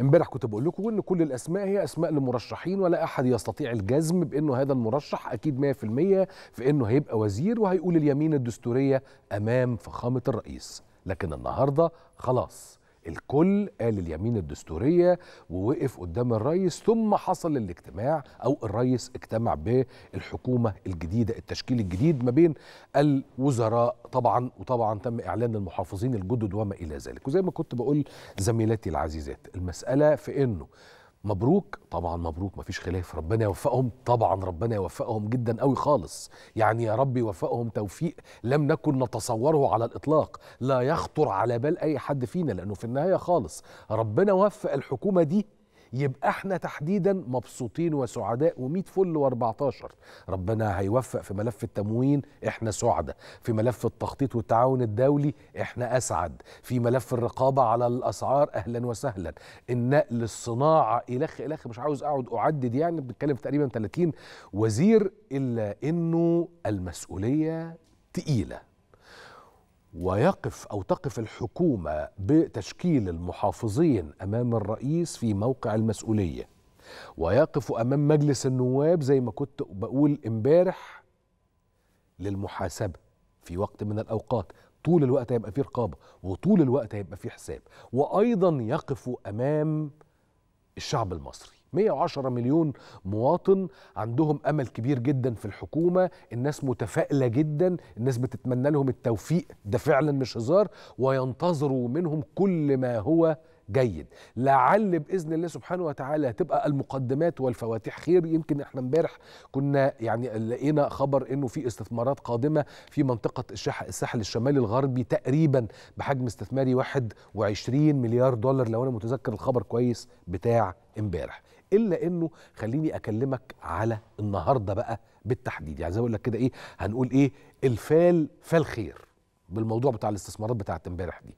امبارح كنت بقول لكم ان كل الاسماء هي اسماء لمرشحين ولا احد يستطيع الجزم بانه هذا المرشح اكيد 100% في انه هيبقى وزير وهيقول اليمين الدستوريه امام فخامه الرئيس لكن النهارده خلاص الكل قال اليمين الدستورية ووقف قدام الرئيس ثم حصل الاجتماع أو الرئيس اجتمع بالحكومة الجديدة التشكيل الجديد ما بين الوزراء طبعا وطبعا تم إعلان المحافظين الجدد وما إلى ذلك وزي ما كنت بقول زميلتي العزيزات المسألة في أنه مبروك طبعا مبروك مفيش خلاف ربنا يوفقهم طبعا ربنا يوفقهم جدا قوي خالص يعني يا رب يوفقهم توفيق لم نكن نتصوره على الاطلاق لا يخطر على بال اي حد فينا لانه في النهايه خالص ربنا وفق الحكومه دي يبقى احنا تحديدا مبسوطين وسعداء و100 فل و14 ربنا هيوفق في ملف التموين احنا سعداء في ملف التخطيط والتعاون الدولي احنا اسعد في ملف الرقابه على الاسعار اهلا وسهلا النقل الصناعه الخ الخ مش عاوز اقعد اعدد يعني بنتكلم في تقريبا 30 وزير الا انه المسؤوليه تقيله ويقف او تقف الحكومه بتشكيل المحافظين امام الرئيس في موقع المسؤوليه ويقفوا امام مجلس النواب زي ما كنت بقول امبارح للمحاسبه في وقت من الاوقات طول الوقت هيبقى في رقابه وطول الوقت هيبقى في حساب وايضا يقفوا امام الشعب المصري 110 مليون مواطن عندهم امل كبير جدا في الحكومه الناس متفائله جدا الناس بتتمنى لهم التوفيق ده فعلا مش هزار وينتظروا منهم كل ما هو جيد لعل باذن الله سبحانه وتعالى تبقى المقدمات والفواتيح خير يمكن احنا امبارح كنا يعني لقينا خبر انه في استثمارات قادمه في منطقه الساحل الشمالي الغربي تقريبا بحجم استثماري 21 مليار دولار لو انا متذكر الخبر كويس بتاع امبارح الا انه خليني اكلمك على النهارده بقى بالتحديد يعني زي اقول لك كده ايه هنقول ايه الفال فال خير بالموضوع بتاع الاستثمارات بتاعت امبارح دي